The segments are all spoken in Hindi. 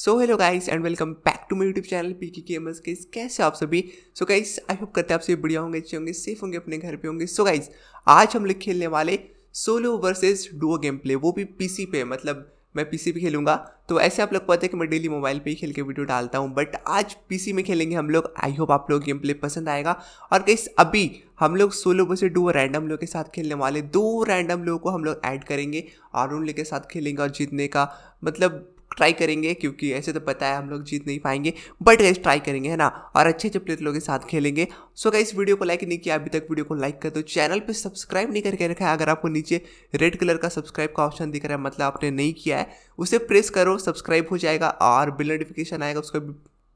So hello guys and welcome back to my YouTube channel P K M S K कैसे आप सभी सो गाइस आई होप करते आप सभी बढ़िया होंगे अच्छे होंगे सेफ होंगे अपने घर पे होंगे सो so गाइस आज हम लोग खेलने वाले solo versus duo game play वो भी पीसी पे मतलब मैं पीसी पे खेलूंगा तो ऐसे आप लोग पता है कि मैं डेली मोबाइल पे ही खेल के वीडियो डालता हूँ बट आज पीसी में खेलेंगे हम लोग आई होप आप लोग गेम प्ले पसंद आएगा और गाइस अभी हम लोग सोलो बसे डू रैंडम लोग के साथ खेलने वाले दो रैंडम लोगों को हम लोग ऐड करेंगे और उन लोग के साथ खेलेंगे और जीतने का मतलब ट्राई करेंगे क्योंकि ऐसे तो पता है हम लोग जीत नहीं पाएंगे बट गाइस ट्राई करेंगे है ना और अच्छे अच्छे प्लेयर लोगों के साथ खेलेंगे सो so, इस वीडियो को लाइक नहीं किया अभी तक वीडियो को लाइक कर दो चैनल पे सब्सक्राइब नहीं करके रखा है अगर आपको नीचे रेड कलर का सब्सक्राइब का ऑप्शन दिख रहा है मतलब आपने नहीं किया है उसे प्रेस करो सब्सक्राइब हो जाएगा और बिल नोटिफिकेशन आएगा उसको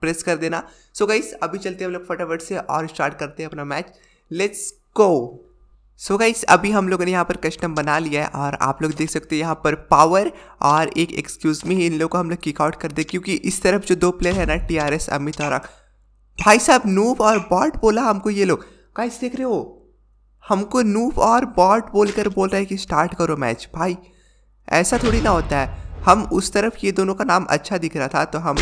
प्रेस कर देना सो so, गाइस अभी चलते हैं हम लोग फटाफट से और स्टार्ट करते हैं अपना match let's go so so guys अभी हम लोगों ने यहाँ पर कस्टम बना लिया है और आप लोग देख सकते हैं यहाँ पर पावर और एक एक्सक्यूज में ही इन लोगों को हम लोग किकआउट कर दे क्योंकि इस तरफ जो दो प्लेयर है ना टी आर एस अमित और भाई साहब नूप और बॉट बोला हमको ये लोग गाइस देख रहे हो हमको नूप और बॉट बोलकर बोल रहा है कि स्टार्ट करो मैच भाई ऐसा थोड़ी ना होता है हम उस तरफ ये दोनों का नाम अच्छा दिख रहा था तो हम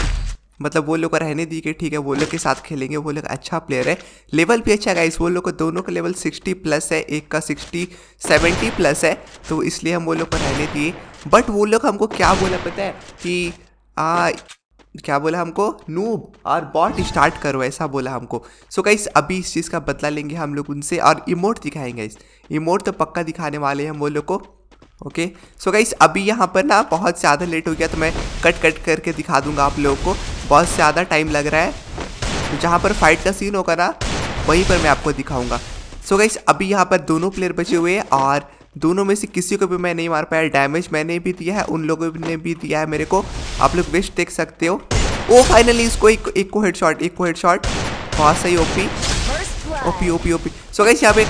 मतलब वो लोग को रहने दी कि ठीक है वो लोग के साथ खेलेंगे वो लोग अच्छा प्लेयर है लेवल भी अच्छा गाइस वो लोग को दोनों का लेवल सिक्सटी प्लस है एक का सिक्सटी सेवेंटी प्लस है तो इसलिए हम वो लोग को रहने दिए बट वो लोग हमको क्या बोला पता है कि आ, क्या बोला हमको नूब और बॉट स्टार्ट करो ऐसा बोला हमको सो so गाइस अभी इस चीज़ का बदला लेंगे हम लोग उनसे और इमोट दिखाएंगे इस इमोट तो पक्का दिखाने वाले हैं हम वो लोग को ओके सो गाइस अभी यहाँ पर ना बहुत ज़्यादा लेट हो गया तो मैं कट कट करके दिखा दूंगा आप लोगों को बहुत ज़्यादा टाइम लग रहा है जहाँ पर फाइट का सीन होगा ना वहीं पर मैं आपको दिखाऊंगा सो so गाइस अभी यहाँ पर दोनों प्लेयर बचे हुए हैं और दोनों में से किसी को भी मैं नहीं मार पाया डैमेज मैंने भी दिया है उन लोगों ने भी दिया है मेरे को आप लोग विश देख सकते हो ओ फाइनली इसको एक एक को हेड शॉट एक को हेड शॉट बहुत सही OP OP OP OP so guys यहाँ पे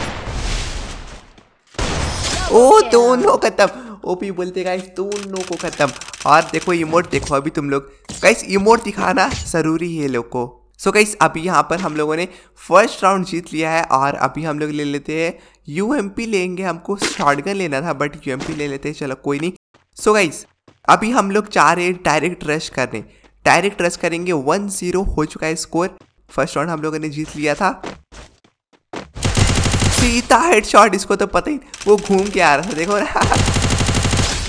ओ दोनों खत्म ओपी बोलते गाइस दोनों को खत्म और देखो इमोट देखो अभी तुम लोग गाइस इमोट दिखाना ज़रूरी है लोग को सो so गाइस अभी यहाँ पर हम लोगों ने फर्स्ट राउंड जीत लिया है और अभी हम लोग ले लेते हैं यू लेंगे हमको शॉर्ट लेना था बट यू ले लेते हैं चलो कोई नहीं सो so गाइस अभी हम लोग चाह रहे डायरेक्ट रश करने डायरेक्ट रश करेंगे वन जीरो हो चुका है स्कोर फर्स्ट राउंड हम लोगों ने जीत लिया था हेड हेडशॉट इसको तो पता ही वो घूम के आ रहा था देखो ना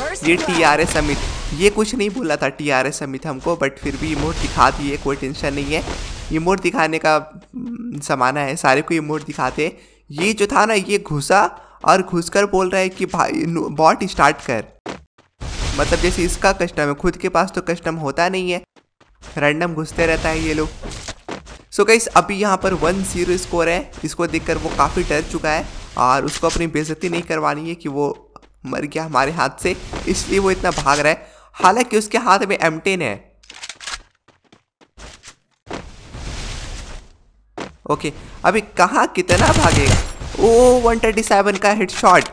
ये टी आर एस अमित ये कुछ नहीं बोला था टी आर एस अमित हमको बट फिर भी इमोट दिखा दिए कोई टेंशन नहीं है इमोट दिखाने का हम्म, जमाना है सारे को इमोट दिखाते ये जो था ना ये घुसा और घुस कर बोल रहा है कि भाई बॉट स्टार्ट कर मतलब जैसे इसका कस्टम है खुद के पास तो कस्टम होता नहीं है रैंडम घुसते रहता है ये लोग सो so अभी यहाँ पर वन जीरो स्कोर है इसको देखकर वो काफ़ी डर चुका है और उसको अपनी बेजती नहीं करवानी है कि वो मर गया हमारे हाथ से इसलिए वो इतना भाग रहा है हालांकि उसके हाथ में एम है ओके अभी कहाँ कितना भागेगा ओ सेवन का हेडशॉट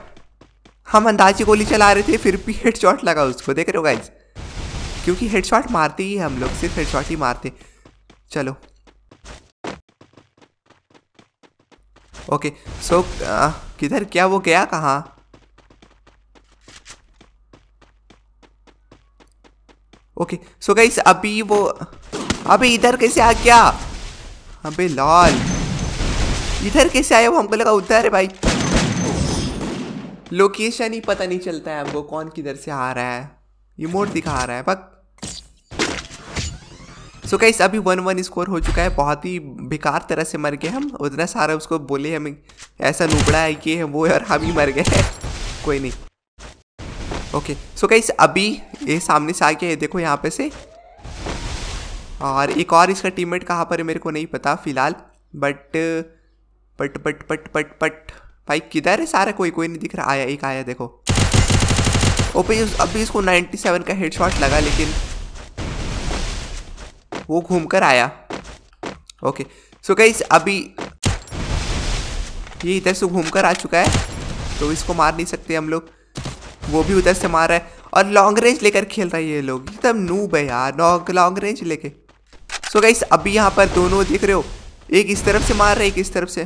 हम अंदाजी गोली चला रहे थे फिर भी हेडशॉट लगा उसको देख रहे हो गाइज क्योंकि हेडशॉट मारते ही हम लोग सिर्फ हेडशॉट ही मारते चलो ओके सो किधर क्या वो गया कहाँ ओके सो गाइस अभी वो अबे इधर कैसे आ गया अबे लाल इधर कैसे आया वो हमको लगा उधर है भाई लोकेशन ही पता नहीं चलता है हमको कौन किधर से आ रहा है ये मोड दिखा रहा है बक सो गाइस अभी वन वन स्कोर हो चुका है बहुत ही बेकार तरह से मर गए हम उतना सारा उसको बोले हमें ऐसा नुबड़ा है कि वो और हम ही मर गए कोई नहीं ओके सो कहीं अभी ये सामने से आ गया है देखो यहाँ पे से और एक और इसका टीममेट कहाँ पर है मेरे को नहीं पता फिलहाल बट पट पट पट पट पट भाई किधर है सारा कोई कोई नहीं दिख रहा आया एक आया देखो ओ ओपे अभी इसको 97 का हेडशॉट लगा लेकिन वो घूम कर आया ओके सो कहीं अभी ये इधर से घूम कर आ चुका है तो इसको मार नहीं सकते हम लोग वो भी उधर से मार रहा है और लॉन्ग रेंज लेकर खेल रहा है ये लोग एकदम नूब है यार लॉन्ग रेंज लेके सो so गाइस अभी यहाँ पर दोनों देख रहे हो एक इस तरफ से मार रहे एक इस तरफ से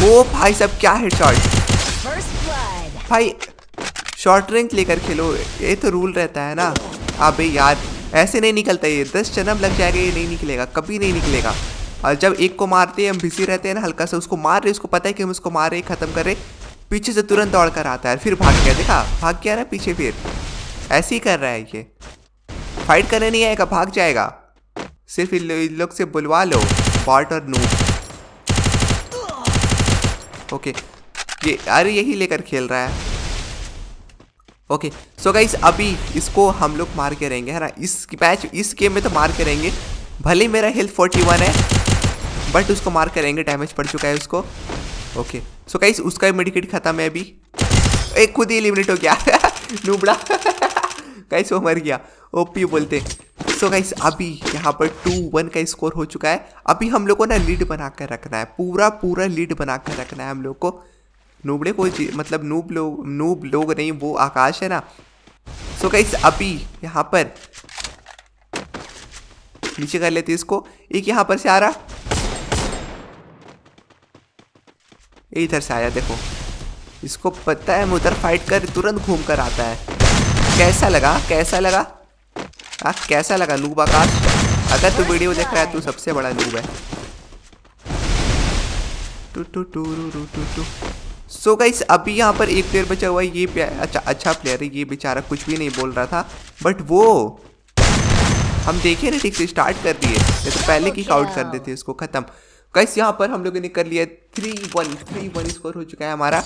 वो भाई सब क्या है शॉर्ट भाई शॉर्ट रेंज लेकर खेलो ये तो रूल रहता है ना अबे यार ऐसे नहीं निकलता ये दस जन्म लग जाएगा ये नहीं निकलेगा कभी नहीं निकलेगा और जब एक को मारते हैं हम बिजी रहते हैं ना हल्का सा उसको मार रहे उसको पता है कि हम उसको मार रहे ख़त्म कर रहे पीछे से तुरंत दौड़ कर आता है फिर भाग गया देखा भाग गया ना पीछे फिर ऐसे ही कर रहा है ये फाइट करने नहीं आएगा भाग जाएगा सिर्फ इन लोग से बुलवा लो पार्ट और नू ओके ये अरे यही लेकर खेल रहा है ओके सो गाइस अभी इसको हम लोग मार के रहेंगे है ना इस मैच इस गेम में तो मार के रहेंगे भले मेरा हेल्थ 41 है बट उसको मार रहेंगे डैमेज पड़ चुका है उसको ओके सो गाइस उसका मेडिकेट खत्म है अभी एक खुद ही एलिमिनेट हो गया नुबड़ा गाइस वो मर गया ओपी बोलते सो so गाइस अभी यहाँ पर टू वन का स्कोर हो चुका है अभी हम लोग को ना लीड बना कर रखना है पूरा पूरा लीड बना कर रखना है हम मतलब लोग को नूबड़े को मतलब नूब लोग नूब लोग नहीं वो आकाश है ना सो so गाइस अभी यहाँ पर नीचे कर लेते इसको एक यहाँ पर से आ रहा इधर से आया देखो इसको पता है मैं उधर फाइट कर तुरंत घूम कर आता है कैसा लगा कैसा लगा आ, हाँ, कैसा लगा लूब आकाश अगर तू वीडियो देख रहा है तू सबसे बड़ा लूब है टू टू टू रू रू टू टू सो गाइस अभी यहाँ पर एक प्लेयर बचा हुआ है ये अच्छा अच्छा प्लेयर है ये बेचारा कुछ भी नहीं बोल रहा था बट वो हम देखे ना ठीक से स्टार्ट कर दिए तो पहले की आउट कर अच्छा। देते इसको ख़त्म गाइस यहाँ पर हम लोगों ने कर लिया three one three one score हो चुका है हमारा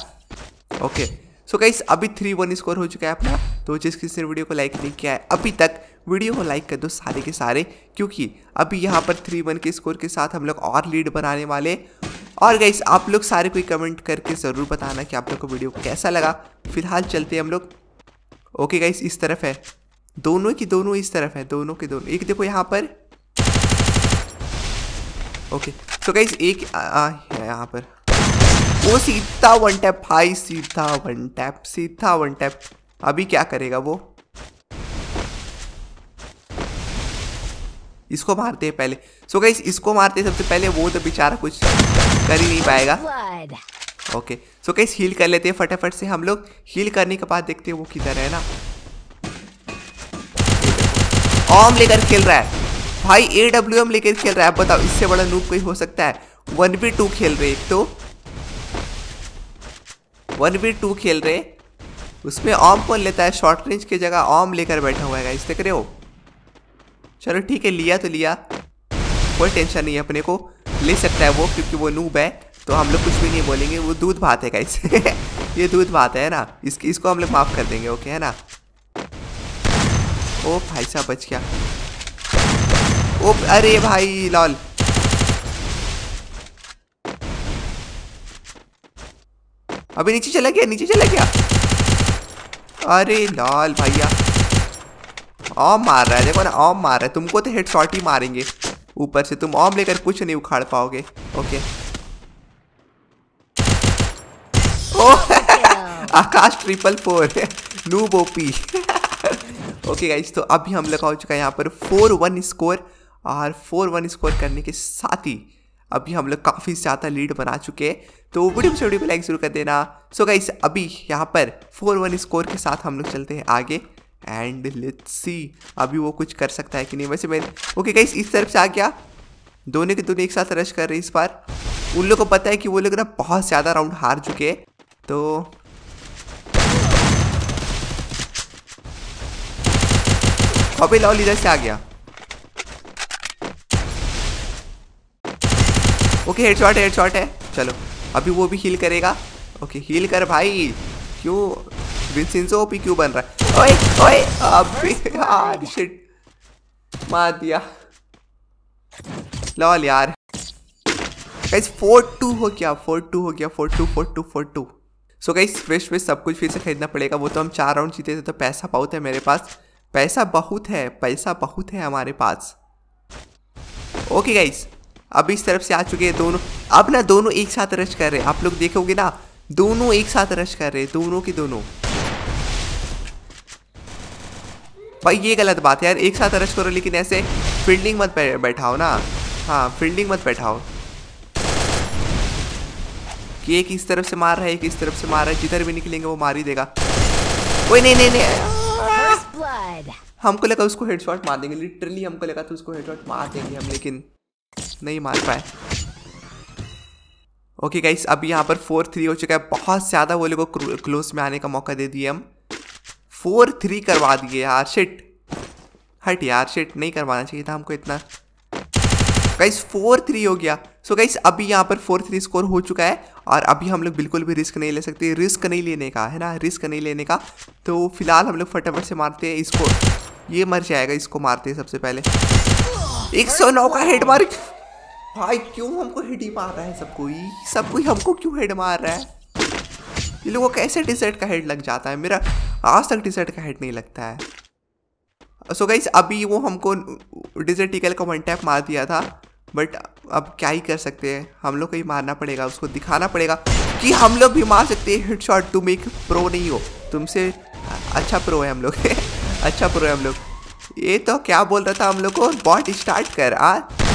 ओके सो गाइस अभी थ्री वन स्कोर हो चुका है अपना तो जिस किसी ने वीडियो को लाइक नहीं किया है अभी तक वीडियो को लाइक कर दो सारे के सारे क्योंकि अभी यहाँ पर थ्री वन के स्कोर के साथ हम लोग और लीड बनाने वाले और गाइस आप लोग सारे कोई कमेंट करके ज़रूर बताना कि आप लोग को वीडियो कैसा लगा फिलहाल चलते हैं हम लोग ओके गाइस इस तरफ है दोनों की दोनों इस तरफ है दोनों के दोनों एक देखो यहाँ पर ओके सो so गाइज एक है यहाँ पर वो सीधा वन टैप भाई सीधा वन टैप सीधा वन टैप अभी क्या करेगा वो इसको मारते हैं पहले सो so गाइज इसको मारते हैं सबसे पहले वो तो बेचारा कुछ कर ही नहीं पाएगा ओके सो गाइज हील कर लेते हैं फटाफट से हम लोग हील करने के बाद देखते हैं वो किधर है ना ऑम लेकर खेल रहा है भाई ए डब्ल्यू एम लेकर खेल रहा है बताओ इससे बड़ा नूप कोई हो सकता है वन वी टू खेल रहे तो वन वी टू खेल रहे उसमें ऑम कौन लेता है शॉर्ट रेंज की जगह ऑम लेकर बैठा हुआ है इस देख रहे हो चलो ठीक है लिया तो लिया कोई टेंशन नहीं है अपने को ले सकता है वो क्योंकि वो नूब है तो हम लोग कुछ भी नहीं बोलेंगे वो दूध भात है गाइस ये दूध भात है ना इसकी इसको हम लोग माफ़ कर देंगे ओके है ना ओ भाई साहब बच गया ओ अरे भाई लाल अभी नीचे चला गया नीचे चला गया अरे लाल भैया ऑम मार रहा है देखो ना ऑम मार रहा है तुमको तो हेड शॉट ही मारेंगे ऊपर से तुम ऑम लेकर कुछ नहीं उखाड़ पाओगे okay oh Akash triple four नू बोपी ओके गाइज तो अभी हम लोग हो चुका है यहाँ पर फोर वन स्कोर और फोर वन स्कोर करने के साथ ही अभी हम लोग काफ़ी ज़्यादा लीड बना चुके हैं तो वीडियो से वीडियो को लाइक जरूर कर देना सो गाइस अभी यहाँ पर फोर वन स्कोर के साथ हम लोग चलते हैं आगे एंड लेट्स सी अभी वो कुछ कर सकता है कि नहीं वैसे मैंने ओके गाइस इस तरफ से आ गया दोनों के दोनों एक साथ रश कर रहे इस बार उन लोग को पता है कि वो लोग ना बहुत ज़्यादा राउंड हार चुके हैं तो अभी लॉल इधर से आ गया okay head shot head shot है चलो अभी वो भी हील करेगा ओके हील कर भाई क्यों विंसेंसो ओपी क्यों बन रहा है ओए ओए अबे यार शिट मार दिया लॉल यार गाइस फोर टू हो गया फोर टू हो गया four two four two four two so guys fresh fresh सब कुछ फिर से खरीदना पड़ेगा वो तो हम चार राउंड जीते थे तो पैसा बहुत है मेरे पास पैसा बहुत है पैसा बहुत है हमारे पास ओके गाइस अब इस तरफ से आ चुके हैं दोनों अब ना दोनों एक साथ रश कर रहे हैं आप लोग देखोगे ना दोनों एक साथ रश कर रहे हैं दोनों के दोनों भाई ये गलत बात है यार एक साथ रश करो लेकिन ऐसे फील्डिंग मत बैठाओ ना हाँ फील्डिंग मत बैठाओ कि एक इस तरफ से मार रहा है एक इस तरफ से मार रहा है जिधर भी निकलेंगे वो मार ही देगा कोई नहीं नहीं नहीं हमको लगा उसको हेडशॉट मार देंगे लिटरली हमको लगा था तो उसको हेडशॉट मार देंगे हम लेकिन नहीं मार पाए ओके गाइस अब यहाँ पर फोर थ्री हो चुका है बहुत ज़्यादा वो लोगों को क्लोज में आने का मौका दे दिए हम फोर थ्री करवा दिए यार शिट हट यार शिट नहीं करवाना चाहिए था हमको इतना गाइस फोर थ्री हो गया सो so गाइस अभी यहाँ पर फोर थ्री स्कोर हो चुका है और अभी हम लोग बिल्कुल भी रिस्क नहीं ले सकते रिस्क नहीं लेने का है ना रिस्क नहीं लेने का तो फिलहाल हम लोग फटाफट से मारते हैं इसको ये मर जाएगा इसको मारते हैं सबसे पहले एक सौ नौ का हेड मार्क भाई क्यों हमको हेड ही मार रहा है सब कोई सब कोई हमको क्यों हेड मार रहा है ये लोगों को कैसे डिजर्ट का हेड लग जाता है मेरा आज तक डिजर्ट का हेड नहीं लगता है सो so अभी वो हमको डिजर्ट ईगल का वन टैप मार दिया था बट अब क्या ही कर सकते हैं हम लोग को ही मारना पड़ेगा उसको दिखाना पड़ेगा कि हम लोग भी मार सकते हैं हिट शॉट तुम एक प्रो नहीं हो तुमसे अच्छा प्रो है हम लोग अच्छा प्रो है हम लोग ये तो क्या बोल रहा था हम लोग को बॉट स्टार्ट कर आ हाँ?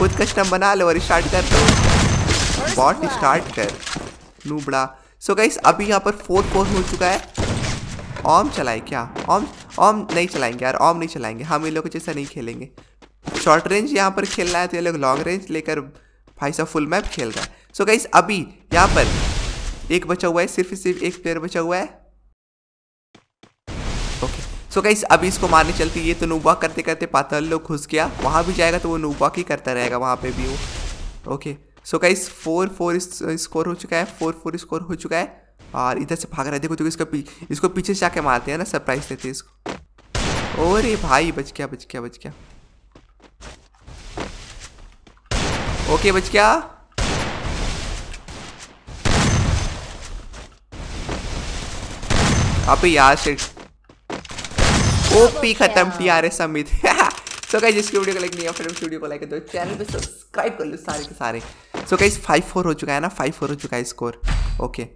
खुद कस्टम बना लो और स्टार्ट कर दो बॉट स्टार्ट कर नूबड़ा सो गाइस अभी यहाँ पर फोर फोर हो चुका है ओम चलाए क्या ओम ओम नहीं चलाएंगे यार ओम नहीं चलाएंगे हम इन लोग जैसा नहीं खेलेंगे शॉर्ट रेंज यहाँ पर खेलना है तो ये लोग लॉन्ग रेंज लेकर भाई साहब फुल मैप खेल रहा है सो so गाइस अभी यहाँ पर एक बचा हुआ है सिर्फ सिर्फ एक प्लेयर बचा हुआ है सो कहीं अभी इसको मारने चलती है तो नूबा करते करते पातल लोग घुस गया वहाँ भी जाएगा तो वो नूबा ही करता रहेगा वहाँ पे भी वो okay so guys four four score हो चुका है फोर फोर स्कोर हो चुका है और इधर से भाग रहे देखो देखो इसका पी, इसको पीछे से जाके मारते हैं ना सरप्राइज देते हैं इसको अरे भाई बच गया बच गया बच गया ओके बच गया अभी यार सेट ओपी खत्म T R S Amit so guys जिसकी वीडियो को लाइक नहीं है फिर इस वीडियो को लाइक दो चैनल पे सब्सक्राइब कर लो सारे के सारे सो गाइज फाइव फोर हो चुका है ना फाइव फोर हो चुका है स्कोर ओके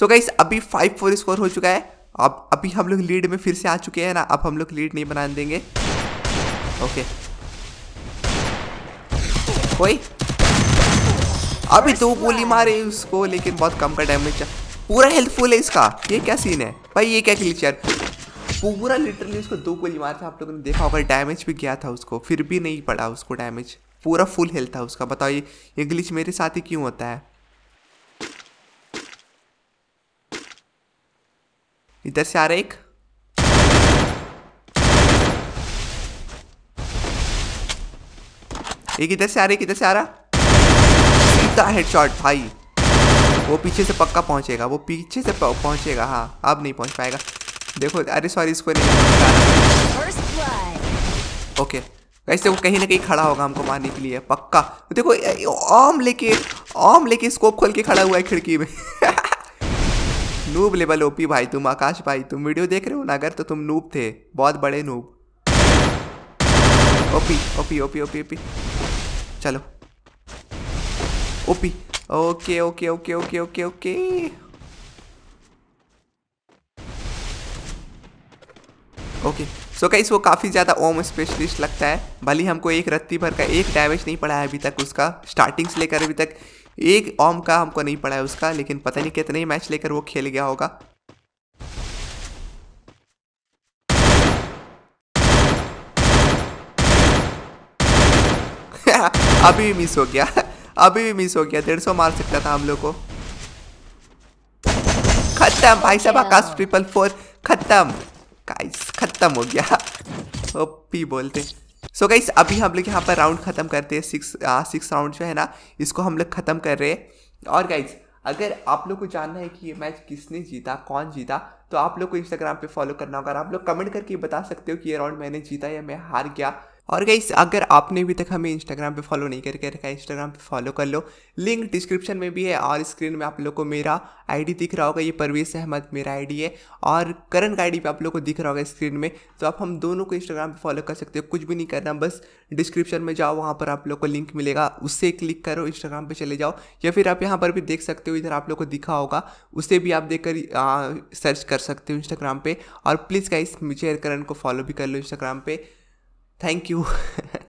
सो गाइज अभी फाइव फोर स्कोर हो चुका है अब अभी हम लोग लीड में फिर से आ चुके हैं ना अब हम लोग लीड नहीं बना देंगे ओके कोई अभी दो गोली मारे उसको लेकिन बहुत कम का डैमेज पूरा हेल्थ है इसका ये क्या सीन है भाई ये क्या क्लिचर पूरा लिटरली उसको दो गोली मारा था आप लोगों ने देखा होगा डैमेज भी गया था उसको फिर भी नहीं पड़ा उसको डैमेज पूरा फुल हेल्थ था उसका बताओ ये ये ग्लिच मेरे साथ ही क्यों होता है इधर से आ रहा एक एक इधर से आ रहा इधर से आ रहा सीधा हेडशॉट भाई वो पीछे से पक्का पहुंचेगा वो पीछे से पहुंचेगा हाँ अब नहीं पहुंच पाएगा देखो अरे सॉरी इसको ओके गाइस देखो कहीं ना कहीं खड़ा होगा हमको मारने के लिए पक्का देखो आम लेके आम लेके स्कोप खोल के खड़ा हुआ है खिड़की में नूब लेवल ओपी भाई तुम आकाश भाई तुम वीडियो देख रहे हो ना अगर तो तुम नूब थे बहुत बड़े noob OP OP OP OP OP चलो OP okay okay okay okay okay okay okay so कई वो काफ़ी ज़्यादा ओम स्पेशलिस्ट लगता है भले हमको एक रत्ती भर का एक डैमेज नहीं पड़ा है अभी तक उसका स्टार्टिंग से लेकर अभी तक एक ओम का हमको नहीं पड़ा है उसका लेकिन पता नहीं कितने ही मैच लेकर वो खेल गया होगा अभी भी मिस हो गया अभी भी मिस हो गया डेढ़ सौ मार सकता था हम लोग को खत्म भाई साहब आकाश ट्रिपल फोर खत्म खत्म हो गया ओपी बोलते सो so गाइस अभी हम लोग यहाँ पर राउंड ख़त्म करते हैं सिक्स सिक्स राउंड जो है ना इसको हम लोग ख़त्म कर रहे हैं और गाइस अगर आप लोग को जानना है कि ये मैच किसने जीता कौन जीता तो आप लोग को इंस्टाग्राम पे फॉलो करना होगा और आप लोग कमेंट करके बता सकते हो कि ये राउंड मैंने जीता या मैं हार गया और गाइस अगर आपने अभी तक हमें इंस्टाग्राम पे फॉलो नहीं करके रखा है इंस्टाग्राम पे फॉलो कर लो लिंक डिस्क्रिप्शन में भी है और स्क्रीन में आप लोग को मेरा आईडी दिख रहा होगा ये परवेज अहमद मेरा आईडी है और करंट आईडी पे आप लोग को दिख रहा होगा स्क्रीन में तो आप हम दोनों को इंस्टाग्राम पर फॉलो कर सकते हो कुछ भी नहीं करना बस डिस्क्रिप्शन में जाओ वहाँ पर आप लोग को लिंक मिलेगा उससे क्लिक करो इंस्टाग्राम पर चले जाओ या फिर आप यहाँ पर भी देख सकते हो इधर आप लोग को दिखा होगा उसे भी आप देख कर सर्च कर सकते हो इंस्टाग्राम पर और प्लीज़ गाइस मुझे करण को फॉलो भी कर लो इंस्टाग्राम पर Thank you.